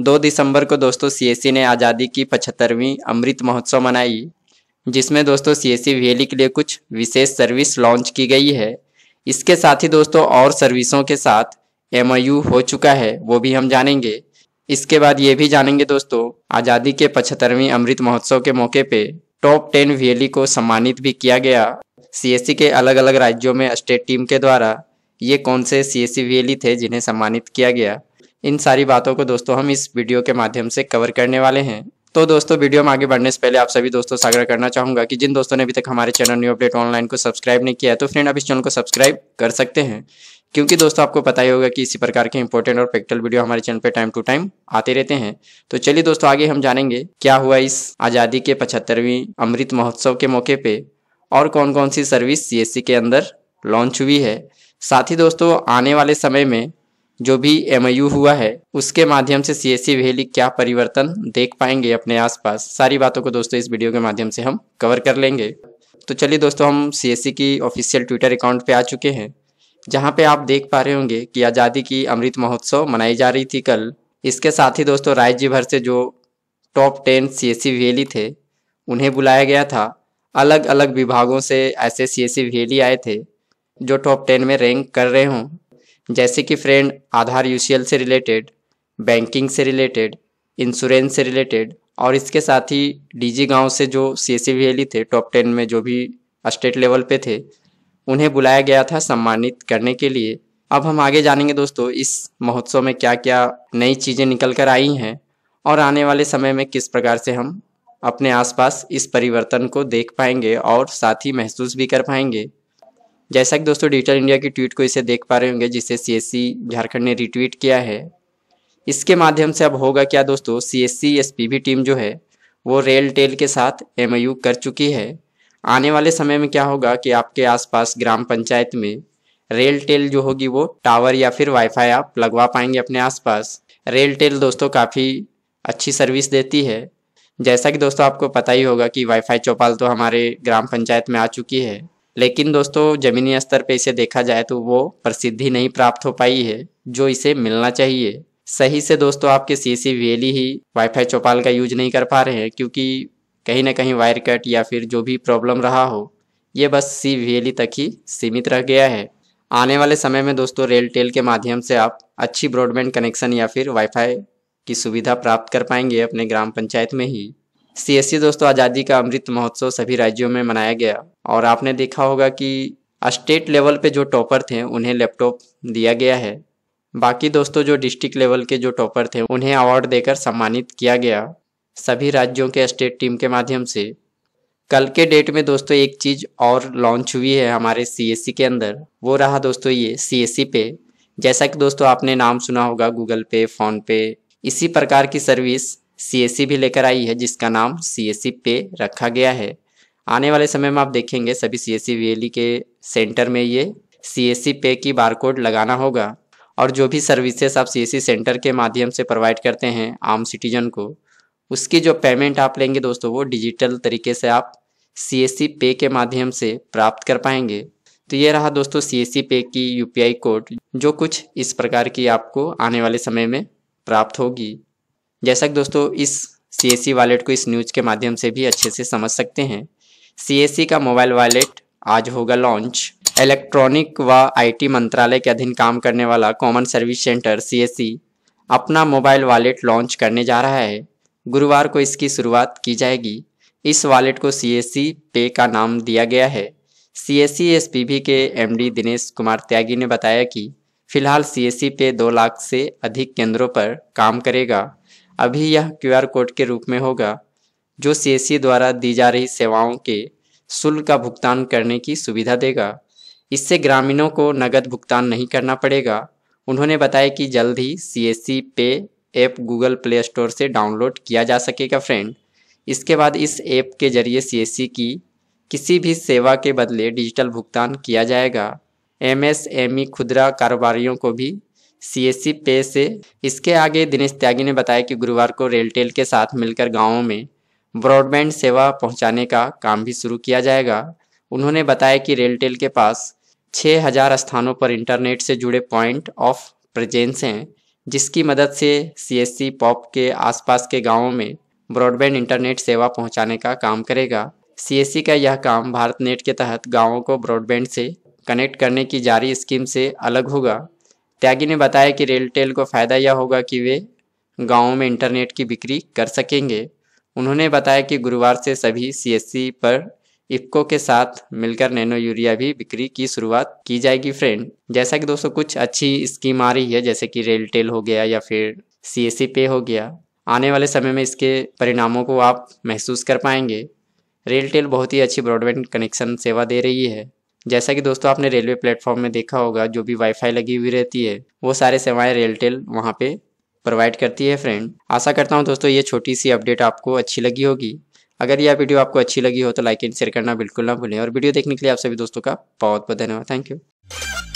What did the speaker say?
दो दिसंबर को दोस्तों सीएससी ने आज़ादी की पचहत्तरवीं अमृत महोत्सव मनाई जिसमें दोस्तों सीएससी वीएलई e के लिए कुछ विशेष सर्विस लॉन्च की गई है इसके साथ ही दोस्तों और सर्विसों के साथ एम हो चुका है वो भी हम जानेंगे इसके बाद ये भी जानेंगे दोस्तों आज़ादी के पचहत्तरवीं अमृत महोत्सव के मौके पे टॉप टेन वी e को सम्मानित भी किया गया सी के अलग अलग राज्यों में स्टेट टीम के द्वारा ये कौन से सी एस e थे जिन्हें सम्मानित किया गया इन सारी बातों को दोस्तों हम इस वीडियो के माध्यम से कवर करने वाले हैं तो दोस्तों वीडियो में आगे बढ़ने से पहले आप सभी दोस्तों से आग्रह करना चाहूंगा कि जिन दोस्तों ने अभी तक हमारे चैनल न्यू अपडेट ऑनलाइन को सब्सक्राइब नहीं किया है तो फ्रेंड आप इस चैनल को सब्सक्राइब कर सकते हैं क्योंकि दोस्तों आपको पता ही होगा कि इसी प्रकार के इंपॉर्टेंट और प्रैक्टिकल वीडियो हमारे चैनल पर टाइम टू टाइम आते रहते हैं तो चलिए दोस्तों आगे हम जानेंगे क्या हुआ इस आज़ादी के पचहत्तरवीं अमृत महोत्सव के मौके पर और कौन कौन सी सर्विस सी के अंदर लॉन्च हुई है साथ ही दोस्तों आने वाले समय में जो भी एम हुआ है उसके माध्यम से सी एस वैली क्या परिवर्तन देख पाएंगे अपने आसपास सारी बातों को दोस्तों इस वीडियो के माध्यम से हम कवर कर लेंगे तो चलिए दोस्तों हम सी की ऑफिशियल ट्विटर अकाउंट पे आ चुके हैं जहाँ पे आप देख पा रहे होंगे कि आज़ादी की अमृत महोत्सव मनाई जा रही थी कल इसके साथ ही दोस्तों राज्य भर से जो टॉप टेन सी एस थे उन्हें बुलाया गया था अलग अलग विभागों से ऐसे सी एस आए थे जो टॉप टेन में रैंक कर रहे हों जैसे कि फ्रेंड आधार यूसीएल से रिलेटेड बैंकिंग से रिलेटेड इंश्योरेंस से रिलेटेड और इसके साथ ही डीजी गांव से जो सी सीएससीवीएली e थे टॉप टेन में जो भी स्टेट लेवल पे थे उन्हें बुलाया गया था सम्मानित करने के लिए अब हम आगे जानेंगे दोस्तों इस महोत्सव में क्या क्या नई चीज़ें निकल कर आई हैं और आने वाले समय में किस प्रकार से हम अपने आसपास इस परिवर्तन को देख पाएंगे और साथ ही महसूस भी कर पाएंगे जैसा कि दोस्तों डिजिटल इंडिया की ट्वीट को इसे देख पा रहे होंगे जिसे सी झारखंड ने रिट्वीट किया है इसके माध्यम से अब होगा क्या दोस्तों सी एस सी टीम जो है वो रेल टेल के साथ एम कर चुकी है आने वाले समय में क्या होगा कि आपके आसपास ग्राम पंचायत में रेल टेल जो होगी वो टावर या फिर वाईफाई आप लगवा पाएंगे अपने आसपास रेल टेल दोस्तों काफ़ी अच्छी सर्विस देती है जैसा कि दोस्तों आपको पता ही होगा कि वाईफाई चौपाल तो हमारे ग्राम पंचायत में आ चुकी है लेकिन दोस्तों जमीनी स्तर पे इसे देखा जाए तो वो प्रसिद्धि नहीं प्राप्त हो पाई है जो इसे मिलना चाहिए सही से दोस्तों आपके सी सी वीएलई ही वाईफाई चौपाल का यूज नहीं कर पा रहे हैं क्योंकि कहीं ना कहीं वायर कट या फिर जो भी प्रॉब्लम रहा हो ये बस सी वेली तक ही सीमित रह गया है आने वाले समय में दोस्तों रेलटेल के माध्यम से आप अच्छी ब्रॉडबैंड कनेक्शन या फिर वाईफाई की सुविधा प्राप्त कर पाएंगे अपने ग्राम पंचायत में ही सीएससी दोस्तों आज़ादी का अमृत महोत्सव सभी राज्यों में मनाया गया और आपने देखा होगा कि स्टेट लेवल पे जो टॉपर थे उन्हें लैपटॉप दिया गया है बाकी दोस्तों जो डिस्ट्रिक्ट लेवल के जो टॉपर थे उन्हें अवार्ड देकर सम्मानित किया गया सभी राज्यों के स्टेट टीम के माध्यम से कल के डेट में दोस्तों एक चीज़ और लॉन्च हुई है हमारे सी के अंदर वो रहा दोस्तों ये सी पे जैसा कि दोस्तों आपने नाम सुना होगा गूगल पे फ़ोन पे इसी प्रकार की सर्विस सी e भी लेकर आई है जिसका नाम सी e पे रखा गया है आने वाले समय में आप देखेंगे सभी सी एस e के सेंटर में ये सी पे की बारकोड लगाना होगा और जो भी सर्विसेज आप सी सेंटर के माध्यम से प्रोवाइड करते हैं आम सिटीजन को उसकी जो पेमेंट आप लेंगे दोस्तों वो डिजिटल तरीके से आप सी पे के माध्यम से प्राप्त कर पाएंगे तो ये रहा दोस्तों सी पे की यू कोड जो कुछ इस प्रकार की आपको आने वाले समय में प्राप्त होगी जैसा कि दोस्तों इस सी एस वॉलेट को इस न्यूज़ के माध्यम से भी अच्छे से समझ सकते हैं सी e का मोबाइल वॉलेट आज होगा लॉन्च इलेक्ट्रॉनिक व आईटी मंत्रालय के अधीन काम करने वाला कॉमन सर्विस सेंटर सी अपना मोबाइल वॉलेट लॉन्च करने जा रहा है गुरुवार को इसकी शुरुआत की जाएगी इस वॉलेट को सी पे e का नाम दिया गया है सी एस e के एम दिनेश कुमार त्यागी ने बताया कि फिलहाल सी पे दो लाख से अधिक केंद्रों पर काम करेगा अभी यह क्यूआर कोड के रूप में होगा जो सीएससी द्वारा दी जा रही सेवाओं के शुल्क का भुगतान करने की सुविधा देगा इससे ग्रामीणों को नगद भुगतान नहीं करना पड़ेगा उन्होंने बताया कि जल्द ही C pay app Google Play Store से डाउनलोड किया जा सकेगा फ्रेंड इसके बाद इस ऐप के जरिए सी की किसी भी सेवा के बदले डिजिटल भुगतान किया जाएगा एमएसएमई e खुदरा कारोबारियों को भी सीएससी पे से इसके आगे दिनेश त्यागी ने बताया कि गुरुवार को रेलटेल के साथ मिलकर गांवों में ब्रॉडबैंड सेवा पहुंचाने का काम भी शुरू किया जाएगा उन्होंने बताया कि रेलटेल के पास 6000 स्थानों पर इंटरनेट से जुड़े पॉइंट ऑफ प्रेजेंस हैं जिसकी मदद से सीएससी पॉप के आसपास के गाँवों में ब्रॉडबैंड इंटरनेट सेवा पहुँचाने का काम करेगा सीएससी का यह काम भारत नेट के तहत गाँवों को ब्रॉडबैंड से कनेक्ट करने की जारी स्कीम से अलग होगा त्यागी ने बताया कि रेलटेल को फ़ायदा यह होगा कि वे गाँव में इंटरनेट की बिक्री कर सकेंगे उन्होंने बताया कि गुरुवार से सभी सी पर इफ्को के साथ मिलकर नैनो यूरिया भी बिक्री की शुरुआत की जाएगी फ्रेंड जैसा कि दोस्तों कुछ अच्छी स्कीम आ रही है जैसे कि रेलटेल हो गया या फिर सी पे हो गया आने वाले समय में इसके परिणामों को आप महसूस कर पाएंगे रेलटेल बहुत ही अच्छी ब्रॉडबैंड कनेक्शन सेवा दे रही है जैसा कि दोस्तों आपने रेलवे प्लेटफॉर्म में देखा होगा जो भी वाईफाई लगी हुई रहती है वो सारे सेवाएं रेलटेल वहाँ पे प्रोवाइड करती है फ्रेंड आशा करता हूँ दोस्तों ये छोटी सी अपडेट आपको अच्छी लगी होगी अगर यह वीडियो आपको अच्छी लगी हो तो लाइक एंड शेयर करना बिल्कुल ना भूलें और वीडियो देखने के लिए आप सभी दोस्तों का बहुत बहुत धन्यवाद थैंक यू